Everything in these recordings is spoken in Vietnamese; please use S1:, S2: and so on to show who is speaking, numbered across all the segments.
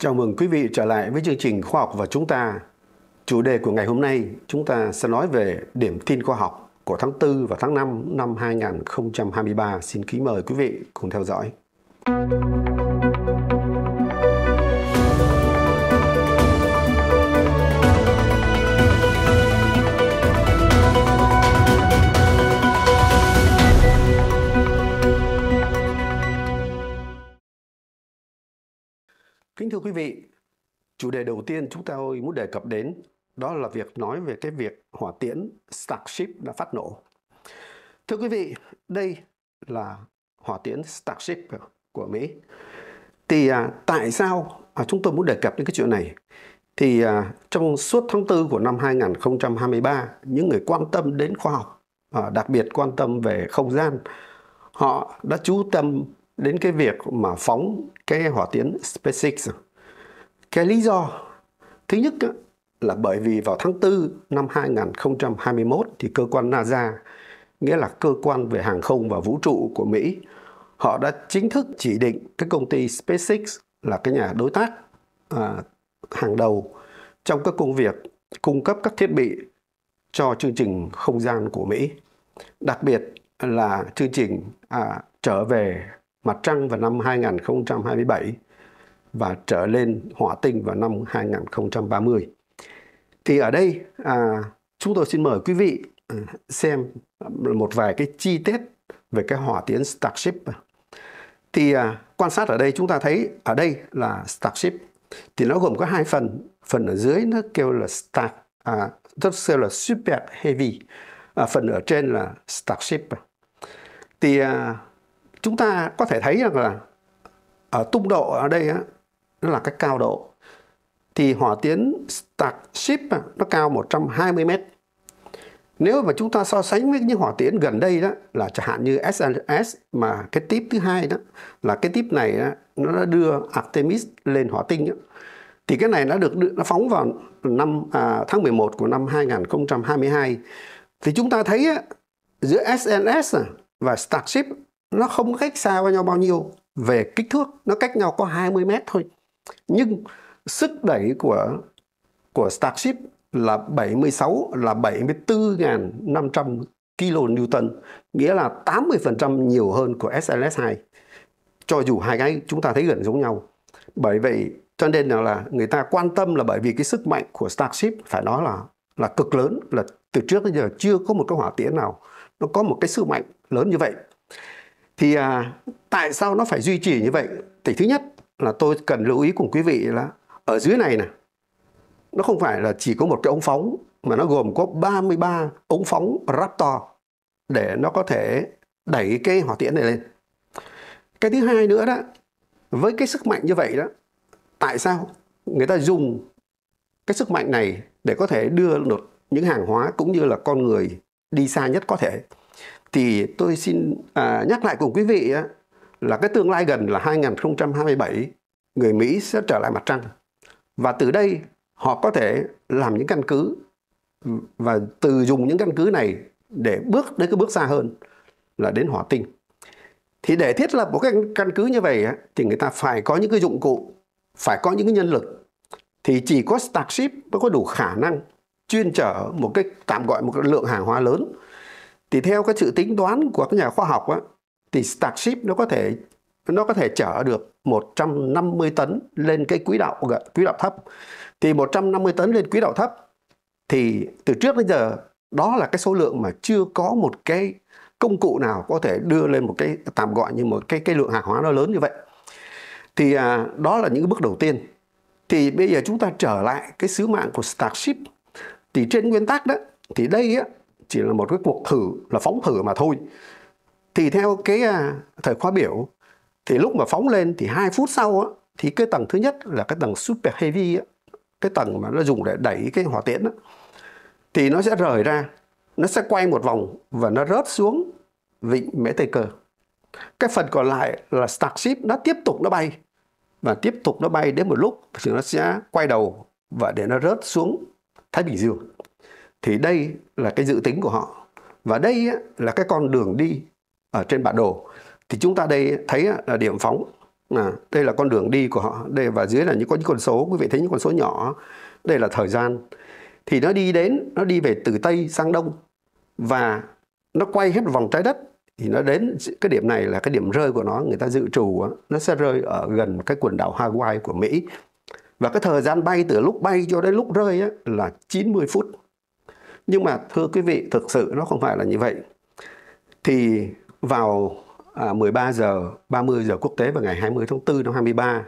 S1: Chào mừng quý vị trở lại với chương trình Khoa học và chúng ta. Chủ đề của ngày hôm nay chúng ta sẽ nói về điểm tin khoa học của tháng 4 và tháng 5 năm 2023. Xin kính mời quý vị cùng theo dõi. Kính thưa quý vị, chủ đề đầu tiên chúng ta muốn đề cập đến đó là việc nói về cái việc hỏa tiễn Starship đã phát nổ. Thưa quý vị, đây là hỏa tiễn Starship của Mỹ. Thì à, tại sao à, chúng tôi muốn đề cập đến cái chuyện này? Thì à, trong suốt tháng 4 của năm 2023, những người quan tâm đến khoa học, à, đặc biệt quan tâm về không gian, họ đã chú tâm đến cái việc mà phóng cái hỏa tiễn SpaceX. Cái lý do thứ nhất là bởi vì vào tháng 4 năm 2021 thì cơ quan NASA, nghĩa là cơ quan về hàng không và vũ trụ của Mỹ, họ đã chính thức chỉ định cái công ty SpaceX là cái nhà đối tác à, hàng đầu trong các công việc cung cấp các thiết bị cho chương trình không gian của Mỹ, đặc biệt là chương trình à, trở về mặt trăng vào năm 2027 và trở lên hỏa tinh vào năm 2030. Thì ở đây à, chúng tôi xin mời quý vị à, xem một vài cái chi tiết về cái hỏa tiễn Starship. Thì à, quan sát ở đây chúng ta thấy ở đây là Starship thì nó gồm có hai phần, phần ở dưới nó kêu là Star à, rất kêu là Super Heavy, à, phần ở trên là Starship. Thì à, chúng ta có thể thấy rằng là ở tung độ ở đây á, nó là cái cao độ thì hỏa tiến Starship nó cao 120 mét. Nếu mà chúng ta so sánh với những hỏa tiến gần đây đó là chẳng hạn như SNS mà cái tip thứ hai đó là cái tip này đó, nó đã đưa Artemis lên hỏa tinh đó. thì cái này đã được nó phóng vào năm à, tháng 11 của năm 2022 thì chúng ta thấy á, giữa SNS và Starship nó không cách xa với nhau bao nhiêu về kích thước nó cách nhau có 20 mét thôi nhưng sức đẩy của của Starship là 76 là 74.500 kN nghĩa là 80% nhiều hơn của SLS2 cho dù hai cái chúng ta thấy gần giống nhau bởi vậy cho nên là người ta quan tâm là bởi vì cái sức mạnh của Starship phải nói là là cực lớn là từ trước đến giờ chưa có một cái hỏa tiễn nào nó có một cái sức mạnh lớn như vậy thì à, tại sao nó phải duy trì như vậy thì thứ nhất là tôi cần lưu ý cùng quý vị là ở dưới này nè, nó không phải là chỉ có một cái ống phóng mà nó gồm có 33 ống phóng Raptor để nó có thể đẩy cái hỏa tiễn này lên. Cái thứ hai nữa đó, với cái sức mạnh như vậy đó, tại sao người ta dùng cái sức mạnh này để có thể đưa được những hàng hóa cũng như là con người đi xa nhất có thể thì tôi xin à, nhắc lại cùng quý vị á, là cái tương lai gần là 2027 người Mỹ sẽ trở lại mặt trăng và từ đây họ có thể làm những căn cứ và từ dùng những căn cứ này để bước đến cái bước xa hơn là đến hỏa tinh thì để thiết lập một cái căn cứ như vậy á, thì người ta phải có những cái dụng cụ phải có những cái nhân lực thì chỉ có Starship mới có đủ khả năng chuyên chở một cái tạm gọi một cái lượng hàng hóa lớn thì theo cái sự tính toán của các nhà khoa học á, thì Starship nó có thể nó có thể chở được 150 tấn lên cái quỹ đạo quỹ đạo thấp. Thì 150 tấn lên quỹ đạo thấp thì từ trước đến giờ đó là cái số lượng mà chưa có một cái công cụ nào có thể đưa lên một cái tạm gọi như một cái cái lượng hàng hóa nó lớn như vậy. Thì à, đó là những bước đầu tiên. Thì bây giờ chúng ta trở lại cái sứ mạng của Starship. Thì trên nguyên tắc đó thì đây á, chỉ là một cái cuộc thử là phóng thử mà thôi thì theo cái à, thời khóa biểu thì lúc mà phóng lên thì hai phút sau á, thì cái tầng thứ nhất là cái tầng super heavy á, cái tầng mà nó dùng để đẩy cái hỏa tiễn á, thì nó sẽ rời ra nó sẽ quay một vòng và nó rớt xuống vịnh mễ tây cờ cái phần còn lại là starship nó tiếp tục nó bay và tiếp tục nó bay đến một lúc thì nó sẽ quay đầu và để nó rớt xuống thái bình dương thì đây là cái dự tính của họ và đây là cái con đường đi ở trên bản đồ thì chúng ta đây thấy là điểm phóng à, đây là con đường đi của họ đây và dưới là những có những con số quý vị thấy những con số nhỏ đây là thời gian thì nó đi đến nó đi về từ tây sang đông và nó quay hết vòng trái đất thì nó đến cái điểm này là cái điểm rơi của nó người ta dự trù nó sẽ rơi ở gần cái quần đảo Hawaii của Mỹ và cái thời gian bay từ lúc bay cho đến lúc rơi á, là 90 phút nhưng mà thưa quý vị thực sự nó không phải là như vậy thì vào 13 à, giờ 30 giờ quốc tế vào ngày 20 tháng 4 năm 23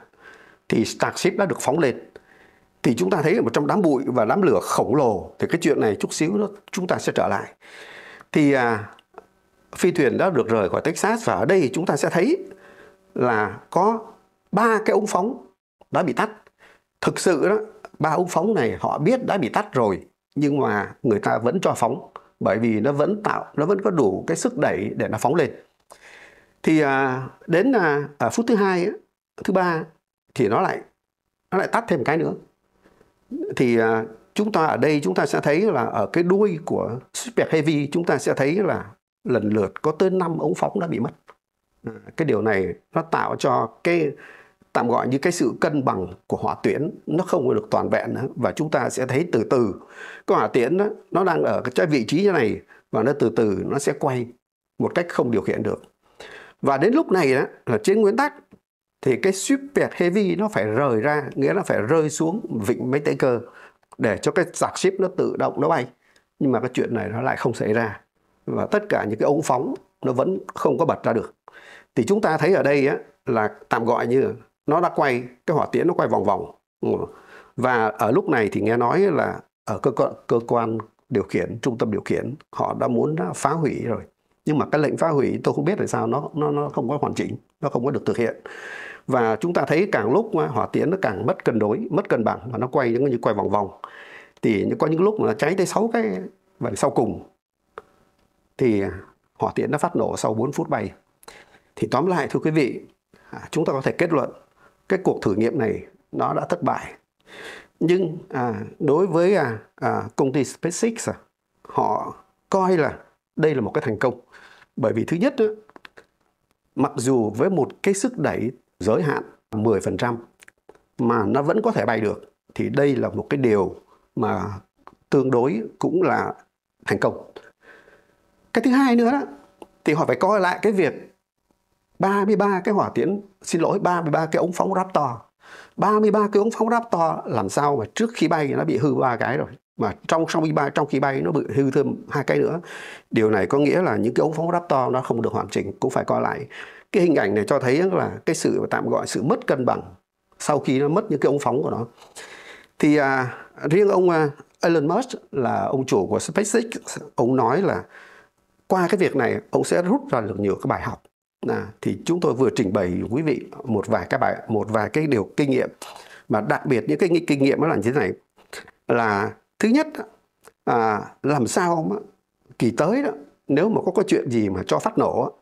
S1: thì Starship đã được phóng lên thì chúng ta thấy một trong đám bụi và đám lửa khổng lồ thì cái chuyện này chút xíu đó chúng ta sẽ trở lại thì à, phi thuyền đã được rời khỏi Texas và ở đây chúng ta sẽ thấy là có ba cái ống phóng đã bị tắt thực sự đó ba ống phóng này họ biết đã bị tắt rồi nhưng mà người ta vẫn cho phóng bởi vì nó vẫn tạo nó vẫn có đủ cái sức đẩy để nó phóng lên thì à, đến à, ở phút thứ hai thứ ba thì nó lại nó lại tắt thêm một cái nữa thì à, chúng ta ở đây chúng ta sẽ thấy là ở cái đuôi của Super Heavy chúng ta sẽ thấy là lần lượt có tới 5 ống phóng đã bị mất à, cái điều này nó tạo cho cái tạm gọi như cái sự cân bằng của hỏa tiễn nó không được toàn vẹn nữa. và chúng ta sẽ thấy từ từ cái hỏa tiễn đó, nó đang ở cái vị trí như này và nó từ từ nó sẽ quay một cách không điều khiển được và đến lúc này đó là trên nguyên tắc thì cái ship vẹt heavy nó phải rời ra nghĩa là phải rơi xuống vịnh máy tay cơ để cho cái giặc ship nó tự động nó bay nhưng mà cái chuyện này nó lại không xảy ra và tất cả những cái ống phóng nó vẫn không có bật ra được thì chúng ta thấy ở đây á, là tạm gọi như nó đã quay cái hỏa tiễn nó quay vòng vòng và ở lúc này thì nghe nói là ở cơ quan cơ quan điều khiển trung tâm điều khiển họ đã muốn phá hủy rồi nhưng mà cái lệnh phá hủy tôi không biết tại sao nó nó nó không có hoàn chỉnh nó không có được thực hiện và chúng ta thấy càng lúc à, hỏa tiễn nó càng mất cân đối mất cân bằng và nó quay những như quay vòng vòng thì có những lúc mà nó cháy tới 6 cái và sau cùng thì hỏa tiễn nó phát nổ sau 4 phút bay thì tóm lại thưa quý vị à, chúng ta có thể kết luận cái cuộc thử nghiệm này nó đã thất bại nhưng à, đối với à, à, công ty SpaceX à, họ coi là đây là một cái thành công bởi vì thứ nhất đó, mặc dù với một cái sức đẩy giới hạn 10% mà nó vẫn có thể bay được thì đây là một cái điều mà tương đối cũng là thành công. Cái thứ hai nữa đó, thì họ phải coi lại cái việc 33 cái hỏa tiễn, xin lỗi, 33 cái ống phóng Raptor. 33 cái ống phóng Raptor làm sao mà trước khi bay nó bị hư ba cái rồi mà trong trong khi bay trong khi bay nó bị hư thêm hai cái nữa điều này có nghĩa là những cái ống phóng Raptor nó không được hoàn chỉnh cũng phải coi lại cái hình ảnh này cho thấy là cái sự tạm gọi sự mất cân bằng sau khi nó mất những cái ống phóng của nó thì à, riêng ông à, Elon Musk là ông chủ của SpaceX ông nói là qua cái việc này ông sẽ rút ra được nhiều cái bài học à, thì chúng tôi vừa trình bày quý vị một vài các bài một vài cái điều kinh nghiệm mà đặc biệt những cái kinh nghiệm đó là như thế này là thứ nhất à, làm sao mà kỳ tới đó nếu mà có có chuyện gì mà cho phát nổ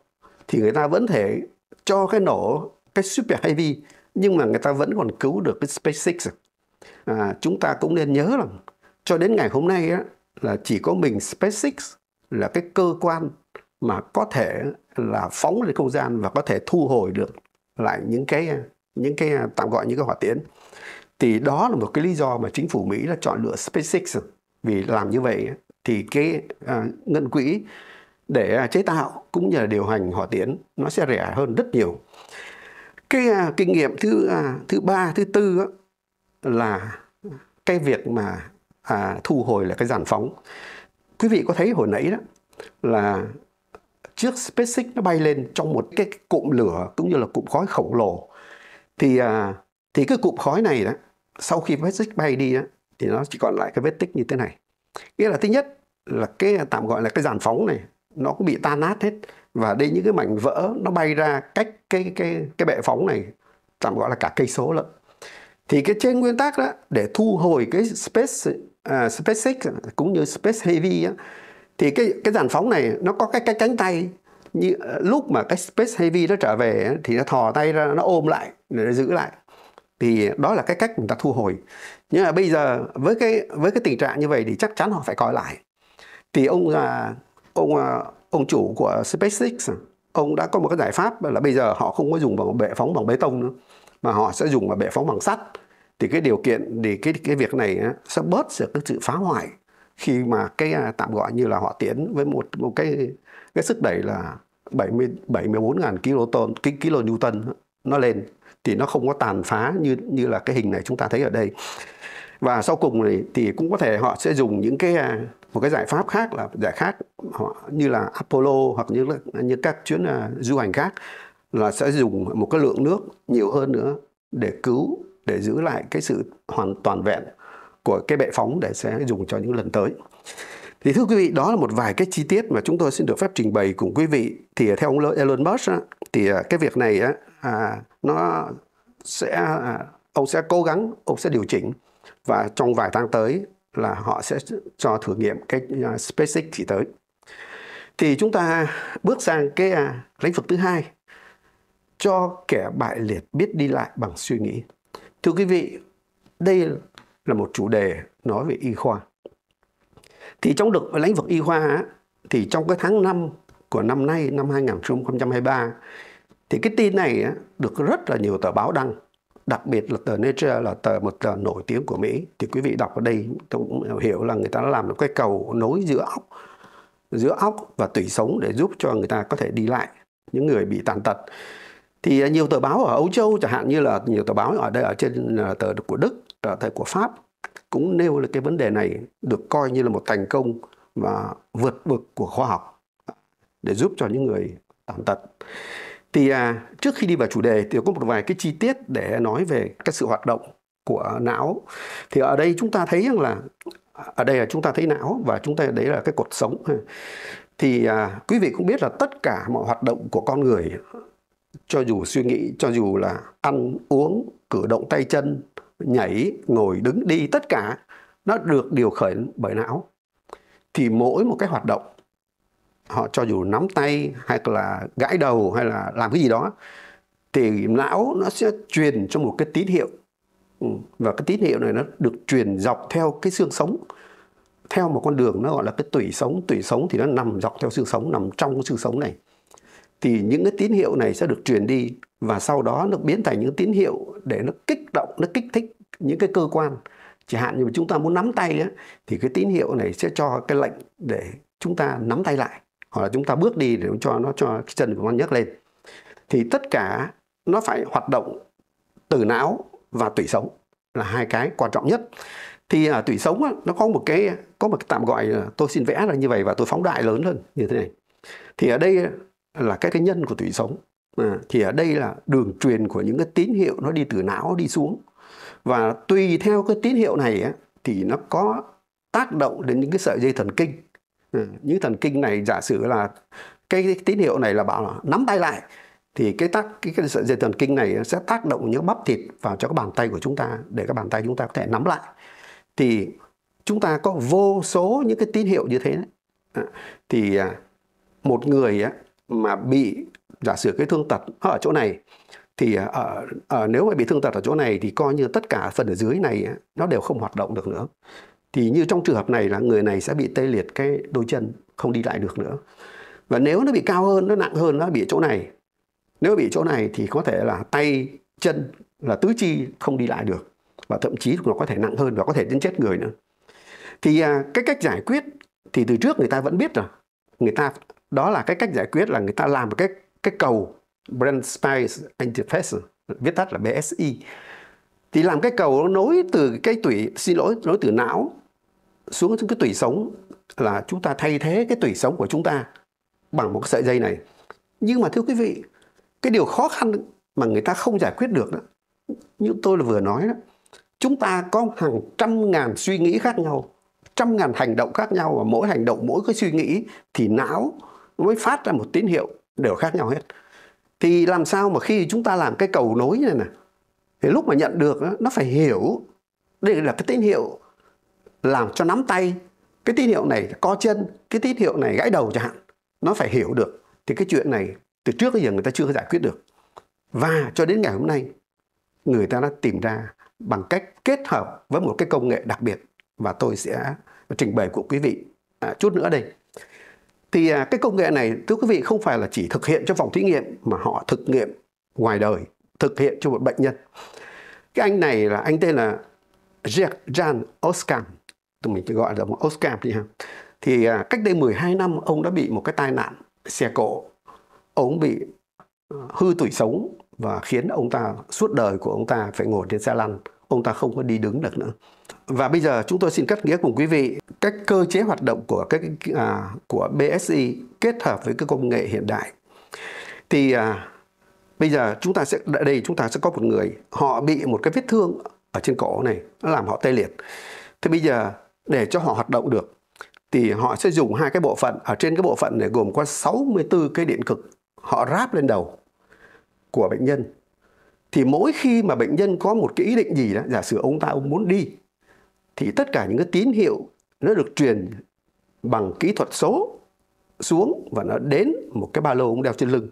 S1: thì người ta vẫn thể cho cái nổ cái super heavy nhưng mà người ta vẫn còn cứu được cái SpaceX à, chúng ta cũng nên nhớ rằng cho đến ngày hôm nay á, là chỉ có mình SpaceX là cái cơ quan mà có thể là phóng lên không gian và có thể thu hồi được lại những cái những cái tạm gọi những cái hỏa tiễn thì đó là một cái lý do mà chính phủ Mỹ là chọn lựa SpaceX vì làm như vậy thì cái à, ngân quỹ để chế tạo cũng như là điều hành hỏa tiễn nó sẽ rẻ hơn rất nhiều cái à, kinh nghiệm thứ à, thứ ba thứ tư á, là cái việc mà à, thu hồi là cái giàn phóng quý vị có thấy hồi nãy đó là chiếc SpaceX nó bay lên trong một cái cụm lửa cũng như là cụm khói khổng lồ thì à, thì cái cụm khói này đó sau khi SpaceX bay đi đó, thì nó chỉ còn lại cái vết tích như thế này nghĩa là thứ nhất là cái tạm gọi là cái giàn phóng này nó cũng bị tan nát hết và đây những cái mảnh vỡ nó bay ra cách cái cái cái bệ phóng này tạm gọi là cả cây số lận thì cái trên nguyên tắc đó để thu hồi cái space uh, SpaceX cũng như Space Heavy á, thì cái cái giàn phóng này nó có cái cái cánh tay như ờ, lúc mà cái space heavy nó trở về thì nó thò tay ra nó ôm lại để nó giữ lại thì đó là cái cách người ta thu hồi nhưng mà bây giờ với cái với cái tình trạng như vậy thì chắc chắn họ phải coi lại thì ông là ông à, ông chủ của SpaceX à, ông đã có một cái giải pháp là bây giờ họ không có dùng bằng bệ phóng bằng bê tông nữa mà họ sẽ dùng bằng bệ phóng bằng sắt thì cái điều kiện thì cái cái việc này sẽ bớt được cái sự phá hoại khi mà cái à, tạm gọi như là họ tiến với một một cái cái sức đẩy là 70 74.000 kiloton cái kilo newton nó lên thì nó không có tàn phá như như là cái hình này chúng ta thấy ở đây và sau cùng này thì cũng có thể họ sẽ dùng những cái à, một cái giải pháp khác là giải khác họ như là Apollo hoặc như là như các chuyến uh, du hành khác là sẽ dùng một cái lượng nước nhiều hơn nữa để cứu để giữ lại cái sự hoàn toàn vẹn của cái bệ phóng để sẽ dùng cho những lần tới. Thì thưa quý vị, đó là một vài cái chi tiết mà chúng tôi xin được phép trình bày cùng quý vị. Thì theo ông Elon Musk á, thì à, cái việc này á, à, nó sẽ à, ông sẽ cố gắng, ông sẽ điều chỉnh và trong vài tháng tới là họ sẽ cho thử nghiệm cái à, SpaceX chỉ tới. Thì chúng ta bước sang cái à, lĩnh vực thứ hai cho kẻ bại liệt biết đi lại bằng suy nghĩ. Thưa quý vị, đây là một chủ đề nói về y khoa. Thì trong được lĩnh vực y khoa thì trong cái tháng 5 của năm nay năm 2023 thì cái tin này được rất là nhiều tờ báo đăng đặc biệt là tờ Nature là tờ một tờ nổi tiếng của Mỹ thì quý vị đọc ở đây cũng hiểu là người ta đã làm một cái cầu nối giữa óc giữa óc và tủy sống để giúp cho người ta có thể đi lại những người bị tàn tật thì nhiều tờ báo ở Âu Châu chẳng hạn như là nhiều tờ báo ở đây ở trên ờ, tờ của Đức ở thời của Pháp cũng nêu là cái vấn đề này được coi như là một thành công và vượt bậc của khoa học để giúp cho những người tàn tật. Thì à, trước khi đi vào chủ đề thì có một vài cái chi tiết để nói về cái sự hoạt động của não. Thì ở đây chúng ta thấy rằng là ở đây là chúng ta thấy não và chúng ta đấy là cái cột sống. Thì à, quý vị cũng biết là tất cả mọi hoạt động của con người cho dù suy nghĩ, cho dù là ăn, uống, cử động tay chân, nhảy, ngồi, đứng, đi, tất cả nó được điều khiển bởi não. Thì mỗi một cái hoạt động họ cho dù nắm tay hay là gãi đầu hay là làm cái gì đó thì não nó sẽ truyền cho một cái tín hiệu ừ, và cái tín hiệu này nó được truyền dọc theo cái xương sống theo một con đường nó gọi là cái tủy sống tủy sống thì nó nằm dọc theo xương sống nằm trong cái xương sống này thì những cái tín hiệu này sẽ được truyền đi và sau đó nó biến thành những tín hiệu để nó kích động nó kích thích những cái cơ quan chẳng hạn như chúng ta muốn nắm tay á, thì cái tín hiệu này sẽ cho cái lệnh để chúng ta nắm tay lại hoặc là chúng ta bước đi để cho nó cho cái chân của con nhấc lên thì tất cả nó phải hoạt động từ não và tủy sống là hai cái quan trọng nhất thì ở à, tủy sống á, nó có một cái có một cái tạm gọi là tôi xin vẽ ra như vậy và tôi phóng đại lớn hơn như thế này thì ở đây là cái cái nhân của tủy sống à, thì ở đây là đường truyền của những cái tín hiệu nó đi từ não đi xuống và tùy theo cái tín hiệu này ấy, thì nó có tác động đến những cái sợi dây thần kinh à, những thần kinh này giả sử là cái, cái tín hiệu này là bảo là nắm tay lại thì cái tác cái, cái sợi dây thần kinh này sẽ tác động những bắp thịt vào cho các bàn tay của chúng ta để các bàn tay chúng ta có thể nắm lại thì chúng ta có vô số những cái tín hiệu như thế đấy. À, thì à, một người á, mà bị giả sử cái thương tật ở chỗ này thì ở, ờ, ở ờ, nếu mà bị thương tật ở chỗ này thì coi như tất cả phần ở dưới này nó đều không hoạt động được nữa thì như trong trường hợp này là người này sẽ bị tê liệt cái đôi chân không đi lại được nữa và nếu nó bị cao hơn nó nặng hơn nó bị chỗ này nếu bị chỗ này thì có thể là tay chân là tứ chi không đi lại được và thậm chí nó có thể nặng hơn và có thể đến chết người nữa thì à, cái cách giải quyết thì từ trước người ta vẫn biết rồi người ta đó là cái cách giải quyết là người ta làm một cách cái cầu Brand Spice Interface viết tắt là BSI thì làm cái cầu nó nối từ cái tủy xin lỗi nối từ não xuống cái tủy sống là chúng ta thay thế cái tủy sống của chúng ta bằng một cái sợi dây này nhưng mà thưa quý vị cái điều khó khăn mà người ta không giải quyết được đó như tôi là vừa nói đó chúng ta có hàng trăm ngàn suy nghĩ khác nhau trăm ngàn hành động khác nhau và mỗi hành động mỗi cái suy nghĩ thì não mới phát ra một tín hiệu đều khác nhau hết thì làm sao mà khi chúng ta làm cái cầu nối này nè, thì lúc mà nhận được nó phải hiểu đây là cái tín hiệu làm cho nắm tay cái tín hiệu này co chân cái tín hiệu này gãy đầu chẳng hạn nó phải hiểu được thì cái chuyện này từ trước bây giờ người ta chưa giải quyết được và cho đến ngày hôm nay người ta đã tìm ra bằng cách kết hợp với một cái công nghệ đặc biệt và tôi sẽ trình bày của quý vị à, chút nữa đây thì à, cái công nghệ này thưa quý vị không phải là chỉ thực hiện cho phòng thí nghiệm mà họ thực nghiệm ngoài đời thực hiện cho một bệnh nhân cái anh này là anh tên là Jan Oskam tụi mình gọi là một Oskam đi ha thì à, cách đây 12 năm ông đã bị một cái tai nạn xe cộ ông bị à, hư tủy sống và khiến ông ta suốt đời của ông ta phải ngồi trên xe lăn ông ta không có đi đứng được nữa và bây giờ chúng tôi xin cắt nghĩa cùng quý vị cách cơ chế hoạt động của cái à, của BSI kết hợp với cái công nghệ hiện đại. Thì à, bây giờ chúng ta sẽ đây chúng ta sẽ có một người họ bị một cái vết thương ở trên cổ này nó làm họ tê liệt. Thì bây giờ để cho họ hoạt động được thì họ sẽ dùng hai cái bộ phận ở trên cái bộ phận này gồm có 64 cái điện cực họ ráp lên đầu của bệnh nhân thì mỗi khi mà bệnh nhân có một cái ý định gì đó giả sử ông ta ông muốn đi thì tất cả những cái tín hiệu nó được truyền bằng kỹ thuật số xuống và nó đến một cái ba lô ông đeo trên lưng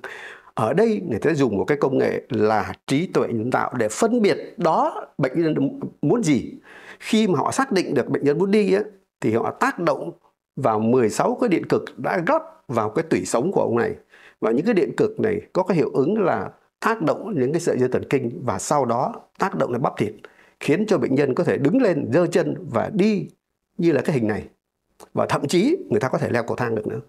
S1: ở đây người ta dùng một cái công nghệ là trí tuệ nhân tạo để phân biệt đó bệnh nhân muốn gì khi mà họ xác định được bệnh nhân muốn đi ấy, thì họ tác động vào 16 cái điện cực đã rót vào cái tủy sống của ông này và những cái điện cực này có cái hiệu ứng là tác động những cái sợi dây thần kinh và sau đó tác động lên bắp thịt khiến cho bệnh nhân có thể đứng lên, giơ chân và đi như là cái hình này. Và thậm chí người ta có thể leo cầu thang được nữa.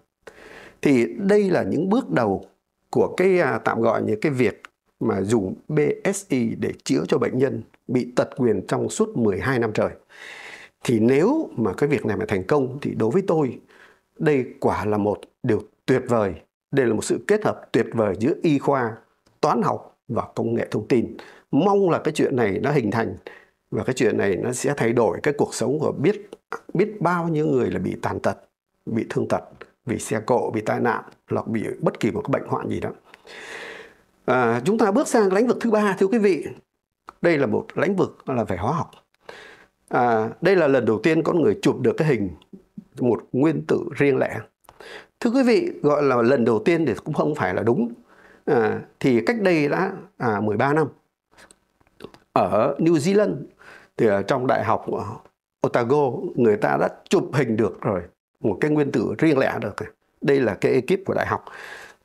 S1: Thì đây là những bước đầu của cái à, tạm gọi như cái việc mà dùng BSI để chữa cho bệnh nhân bị tật quyền trong suốt 12 năm trời. Thì nếu mà cái việc này mà thành công thì đối với tôi đây quả là một điều tuyệt vời. Đây là một sự kết hợp tuyệt vời giữa y khoa, toán học và công nghệ thông tin. Mong là cái chuyện này nó hình thành và cái chuyện này nó sẽ thay đổi cái cuộc sống của biết biết bao nhiêu người là bị tàn tật bị thương tật vì xe cộ bị tai nạn hoặc bị bất kỳ một cái bệnh hoạn gì đó à, chúng ta bước sang lĩnh vực thứ ba thưa quý vị đây là một lĩnh vực là về hóa học à, đây là lần đầu tiên con người chụp được cái hình một nguyên tử riêng lẻ thưa quý vị gọi là lần đầu tiên thì cũng không phải là đúng à, thì cách đây đã à, 13 năm ở New Zealand thì ở trong đại học của Otago người ta đã chụp hình được rồi một cái nguyên tử riêng lẻ được đây là cái ekip của đại học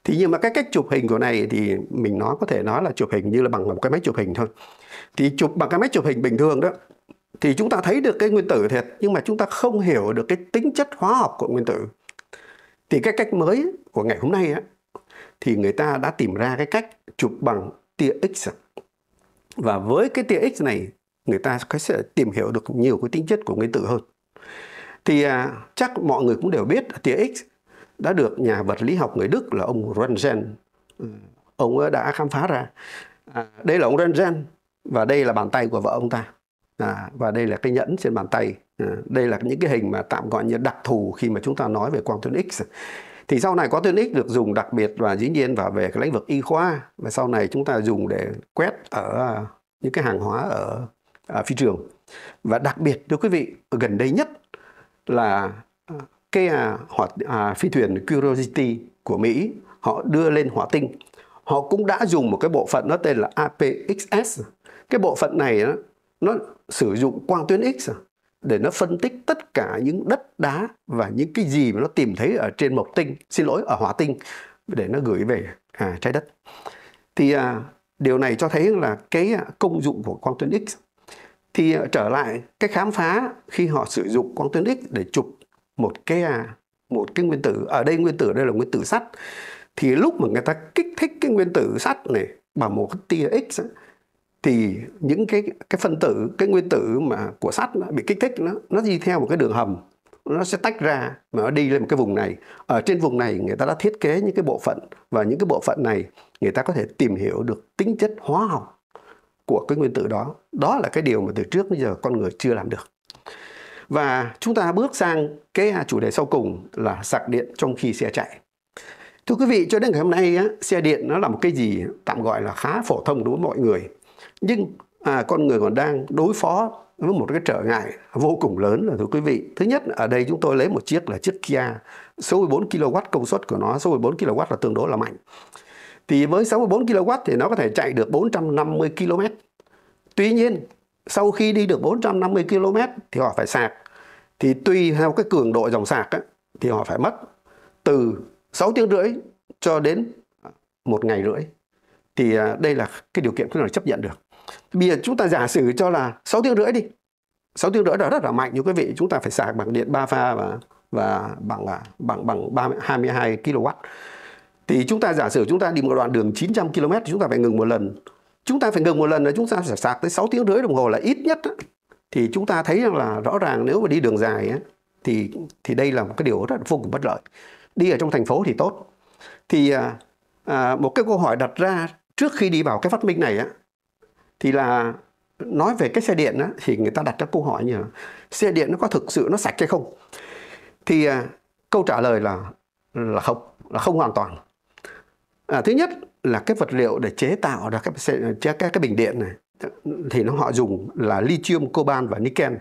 S1: thì nhưng mà cái cách chụp hình của này thì mình nói có thể nói là chụp hình như là bằng một cái máy chụp hình thôi thì chụp bằng cái máy chụp hình bình thường đó thì chúng ta thấy được cái nguyên tử thiệt nhưng mà chúng ta không hiểu được cái tính chất hóa học của nguyên tử thì cái cách mới của ngày hôm nay á, thì người ta đã tìm ra cái cách chụp bằng tia X và với cái tia X này người ta sẽ tìm hiểu được nhiều cái tính chất của nguyên tử hơn thì à, chắc mọi người cũng đều biết tia X đã được nhà vật lý học người Đức là ông Röntgen ừ, ông đã khám phá ra à, đây là ông Röntgen và đây là bàn tay của vợ ông ta à, và đây là cái nhẫn trên bàn tay à, đây là những cái hình mà tạm gọi như đặc thù khi mà chúng ta nói về quang tuyến X thì sau này có tuyến X được dùng đặc biệt và dĩ nhiên vào về cái lĩnh vực y khoa và sau này chúng ta dùng để quét ở những cái hàng hóa ở à, phi trường và đặc biệt thưa quý vị gần đây nhất là à, cái à, hỏa, à, phi thuyền Curiosity của Mỹ họ đưa lên hỏa tinh họ cũng đã dùng một cái bộ phận nó tên là APXS cái bộ phận này nó, nó sử dụng quang tuyến X à, để nó phân tích tất cả những đất đá và những cái gì mà nó tìm thấy ở trên mộc tinh xin lỗi ở hỏa tinh để nó gửi về à, trái đất thì à, điều này cho thấy là cái à, công dụng của quang tuyến X thì ờ, trở lại cái khám phá khi họ sử dụng quang tuyến X để chụp một cái à, một cái nguyên tử ở đây nguyên tử đây là nguyên tử sắt thì lúc mà người ta kích thích cái nguyên tử sắt này bằng một tia X thì những cái cái phân tử cái nguyên tử mà của sắt bị kích thích nó nó đi theo một cái đường hầm nó sẽ tách ra mà nó đi lên một cái vùng này ở trên vùng này người ta đã thiết kế những cái bộ phận và những cái bộ phận này người ta có thể tìm hiểu được tính chất hóa học của cái nguyên tử đó đó là cái điều mà từ trước đến giờ con người chưa làm được và chúng ta bước sang cái chủ đề sau cùng là sạc điện trong khi xe chạy thưa quý vị cho đến ngày hôm nay á, xe điện nó là một cái gì tạm gọi là khá phổ thông đối với mọi người nhưng à, con người còn đang đối phó với một cái trở ngại vô cùng lớn là thưa quý vị. Thứ nhất ở đây chúng tôi lấy một chiếc là chiếc Kia số 14 kW công suất của nó, số 14 kW là tương đối là mạnh thì với 64 kW thì nó có thể chạy được 450 km. Tuy nhiên, sau khi đi được 450 km thì họ phải sạc. Thì tùy theo cái cường độ dòng sạc ấy, thì họ phải mất từ 6 tiếng rưỡi cho đến một ngày rưỡi. Thì à, đây là cái điều kiện có thể chấp nhận được. Bây giờ chúng ta giả sử cho là 6 tiếng rưỡi đi. 6 tiếng rưỡi là rất là mạnh như quý vị, chúng ta phải sạc bằng điện 3 pha và và bằng à, bằng bằng 32 kW thì chúng ta giả sử chúng ta đi một đoạn đường 900 km thì chúng ta phải ngừng một lần chúng ta phải ngừng một lần là chúng ta phải sạc tới 6 tiếng rưỡi đồng hồ là ít nhất thì chúng ta thấy rằng là rõ ràng nếu mà đi đường dài thì thì đây là một cái điều rất là vô cùng bất lợi đi ở trong thành phố thì tốt thì à, à, một cái câu hỏi đặt ra trước khi đi vào cái phát minh này á thì là nói về cái xe điện á thì người ta đặt ra câu hỏi như là xe điện nó có thực sự nó sạch hay không thì à, câu trả lời là là không là không hoàn toàn à, thứ nhất là cái vật liệu để chế tạo ra các các cái bình điện này thì nó họ dùng là lithium, coban và nickel.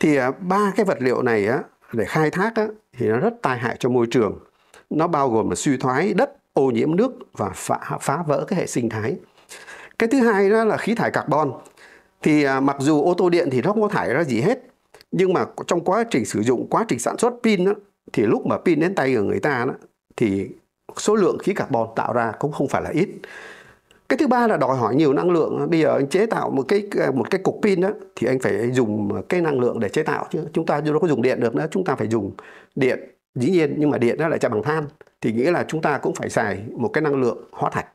S1: Thì à, ba cái vật liệu này á, để khai thác á, thì nó rất tai hại cho môi trường. Nó bao gồm là suy thoái đất, ô nhiễm nước và phá, phá vỡ cái hệ sinh thái. Cái thứ hai đó là khí thải carbon. Thì à, mặc dù ô tô điện thì nó không có thải ra gì hết, nhưng mà trong quá trình sử dụng, quá trình sản xuất pin đó, thì lúc mà pin đến tay của người ta đó, thì số lượng khí carbon tạo ra cũng không phải là ít cái thứ ba là đòi hỏi nhiều năng lượng bây giờ anh chế tạo một cái một cái cục pin đó thì anh phải dùng cái năng lượng để chế tạo chứ chúng ta đâu có dùng điện được nữa chúng ta phải dùng điện dĩ nhiên nhưng mà điện nó lại chạy bằng than thì nghĩa là chúng ta cũng phải xài một cái năng lượng hóa thạch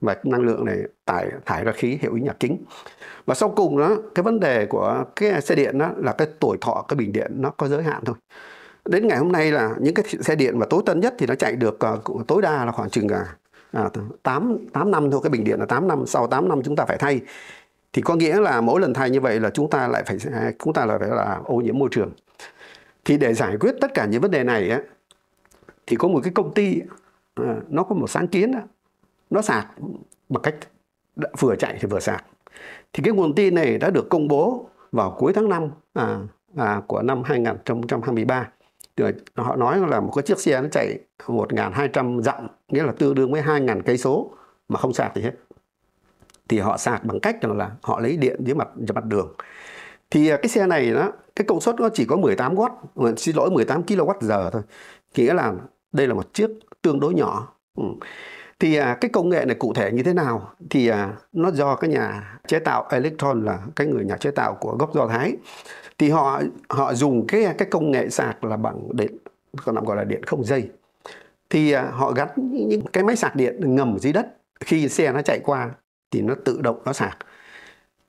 S1: và năng lượng này tải thải ra khí hiệu ứng nhà kính và sau cùng đó cái vấn đề của cái xe điện đó là cái tuổi thọ cái bình điện nó có giới hạn thôi đến ngày hôm nay là những cái xe điện mà tối tân nhất thì nó chạy được uh, tối đa là khoảng chừng uh, 8, 8 năm thôi cái bình điện là 8 năm sau 8 năm chúng ta phải thay thì có nghĩa là mỗi lần thay như vậy là chúng ta lại phải à, chúng ta lại phải là ô nhiễm môi trường thì để giải quyết tất cả những vấn đề này ấy, thì có một cái công ty ờ, nó có một sáng kiến đó, nó sạc bằng cách vừa chạy thì vừa sạc thì cái nguồn tin này đã được công bố vào cuối tháng 5 à, à, của năm 2023 người họ nói là một cái chiếc xe nó chạy 1.200 dặm nghĩa là tương đương với 2.000 cây số mà không sạc gì hết thì họ sạc bằng cách là họ lấy điện dưới mặt dưới mặt đường thì à, cái xe này đó cái công suất nó chỉ có 18W xin lỗi 18 kWh thôi nghĩa là đây là một chiếc tương đối nhỏ ừ thì à, cái công nghệ này cụ thể như thế nào thì à, nó do cái nhà chế tạo electron là cái người nhà chế tạo của gốc do thái thì họ họ dùng cái cái công nghệ sạc là bằng điện còn gọi là điện không dây thì à, họ gắn những cái máy sạc điện ngầm dưới đất khi xe nó chạy qua thì nó tự động nó sạc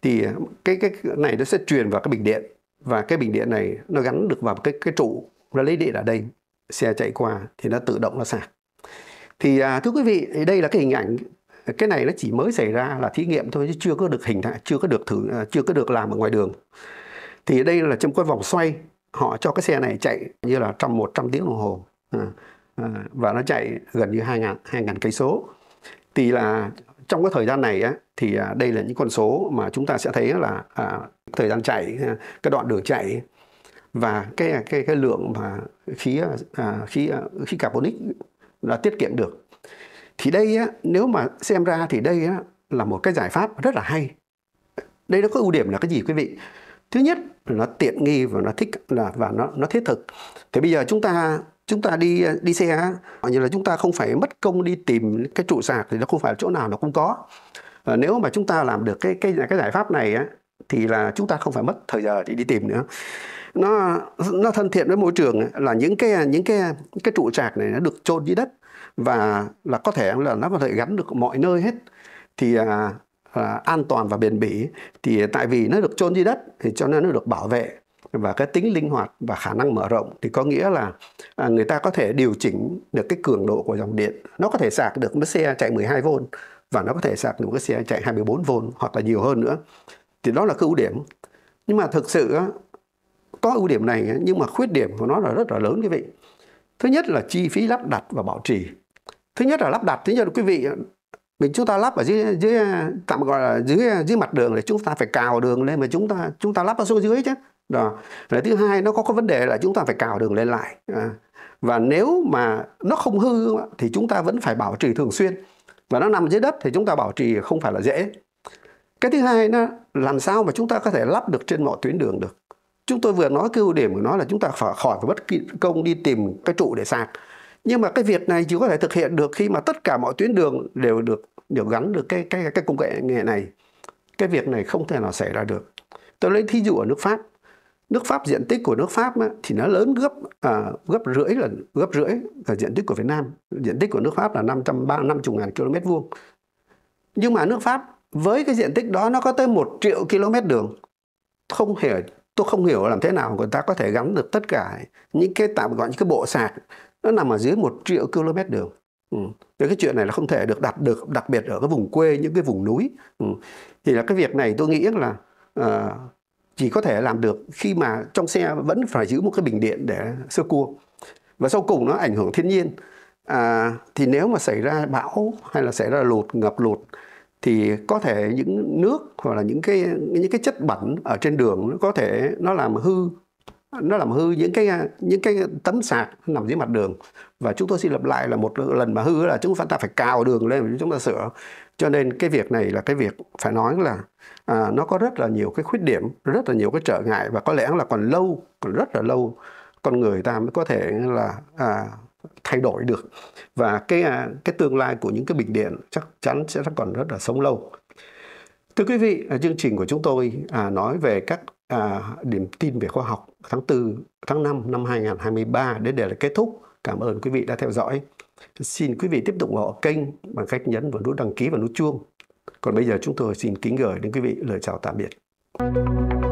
S1: thì à, cái cái này nó sẽ truyền vào cái bình điện và cái bình điện này nó gắn được vào cái cái trụ nó lấy điện ở đây xe chạy qua thì nó tự động nó sạc thì à, thưa quý vị đây là cái hình ảnh cái này nó chỉ mới xảy ra là thí nghiệm thôi chứ chưa có được hình chưa có được thử à, chưa có được làm ở ngoài đường thì đây là trong cái vòng xoay họ cho cái xe này chạy như là trong 100 tiếng đồng hồ à, à, và nó chạy gần như 2.000 2.000 cây số thì là trong cái thời gian này thì đây là những con số mà chúng ta sẽ thấy là thời gian chạy cái đoạn đường chạy và cái cái cái lượng mà khí khí khí carbonic là tiết kiệm được thì đây á, nếu mà xem ra thì đây á, là một cái giải pháp rất là hay đây nó có ưu điểm là cái gì quý vị thứ nhất là nó tiện nghi và nó thích là và nó nó thiết thực thì bây giờ chúng ta chúng ta đi đi xe á, như là chúng ta không phải mất công đi tìm cái trụ sạc thì nó không phải chỗ nào nó cũng có à, nếu mà chúng ta làm được cái cái cái giải pháp này á, thì là chúng ta không phải mất thời giờ để đi tìm nữa nó nó thân thiện với môi trường là những cái những cái cái trụ trạc này nó được chôn dưới đất và là có thể là nó có thể gắn được mọi nơi hết thì à, à, an toàn và bền bỉ thì tại vì nó được chôn dưới đất thì cho nên nó được bảo vệ và cái tính linh hoạt và khả năng mở rộng thì có nghĩa là à, người ta có thể điều chỉnh được cái cường độ của dòng điện nó có thể sạc được một xe chạy 12V và nó có thể sạc được một cái xe chạy 24V hoặc là nhiều hơn nữa thì đó là cái ưu điểm nhưng mà thực sự có ưu điểm này nhưng mà khuyết điểm của nó là rất là lớn quý vị thứ nhất là chi phí lắp đặt và bảo trì thứ nhất là lắp đặt thứ nhất là quý vị mình chúng ta lắp ở dưới dưới tạm gọi là dưới dưới mặt đường để chúng ta phải cào đường lên mà chúng ta chúng ta lắp ở xuống dưới chứ đó là thứ hai nó có cái vấn đề là chúng ta phải cào đường lên lại à, và nếu mà nó không hư thì chúng ta vẫn phải bảo trì thường xuyên và nó nằm dưới đất thì chúng ta bảo trì không phải là dễ cái thứ hai đó làm sao mà chúng ta có thể lắp được trên mọi tuyến đường được chúng tôi vừa nói cái ưu điểm của nó là chúng ta phải khỏi phải bất kỳ công đi tìm cái trụ để sạc nhưng mà cái việc này chỉ có thể thực hiện được khi mà tất cả mọi tuyến đường đều được đều gắn được cái cái cái công nghệ nghệ này cái việc này không thể nào xảy ra được tôi lấy thí dụ ở nước pháp nước pháp diện tích của nước pháp á, thì nó lớn gấp à, gấp rưỡi lần gấp rưỡi là diện tích của việt nam diện tích của nước pháp là năm trăm ba năm chục ngàn km vuông nhưng mà nước pháp với cái diện tích đó nó có tới một triệu km đường không hề tôi không hiểu làm thế nào người ta có thể gắn được tất cả những cái tạm gọi những cái bộ sạc nó nằm ở dưới một triệu km đường ừ. Thế cái chuyện này là không thể được đặt được đặc biệt ở cái vùng quê những cái vùng núi ừ. thì là cái việc này tôi nghĩ là uh, chỉ có thể làm được khi mà trong xe vẫn phải giữ một cái bình điện để sơ cua và sau cùng nó ảnh hưởng thiên nhiên à, thì nếu mà xảy ra bão hay là xảy ra lụt ngập lụt thì có thể những nước hoặc là những cái những cái chất bẩn ở trên đường nó có thể nó làm hư nó làm hư những cái những cái tấm sạc nằm dưới mặt đường và chúng tôi xin lặp lại là một lần mà hư là chúng ta phải cào đường lên chúng ta sửa cho nên cái việc này là cái việc phải nói là à, nó có rất là nhiều cái khuyết điểm rất là nhiều cái trở ngại và có lẽ là còn lâu còn rất là lâu con người ta mới có thể là à, thay đổi được và cái à, cái tương lai của những cái bình điện chắc chắn sẽ còn rất là sống lâu thưa quý vị à, chương trình của chúng tôi à, nói về các điểm tin về khoa học tháng 4 tháng 5 năm 2023 đến đây là kết thúc cảm ơn quý vị đã theo dõi xin quý vị tiếp tục ủng hộ kênh bằng cách nhấn vào nút đăng ký và nút chuông còn bây giờ chúng tôi xin kính gửi đến quý vị lời chào tạm biệt Thank you.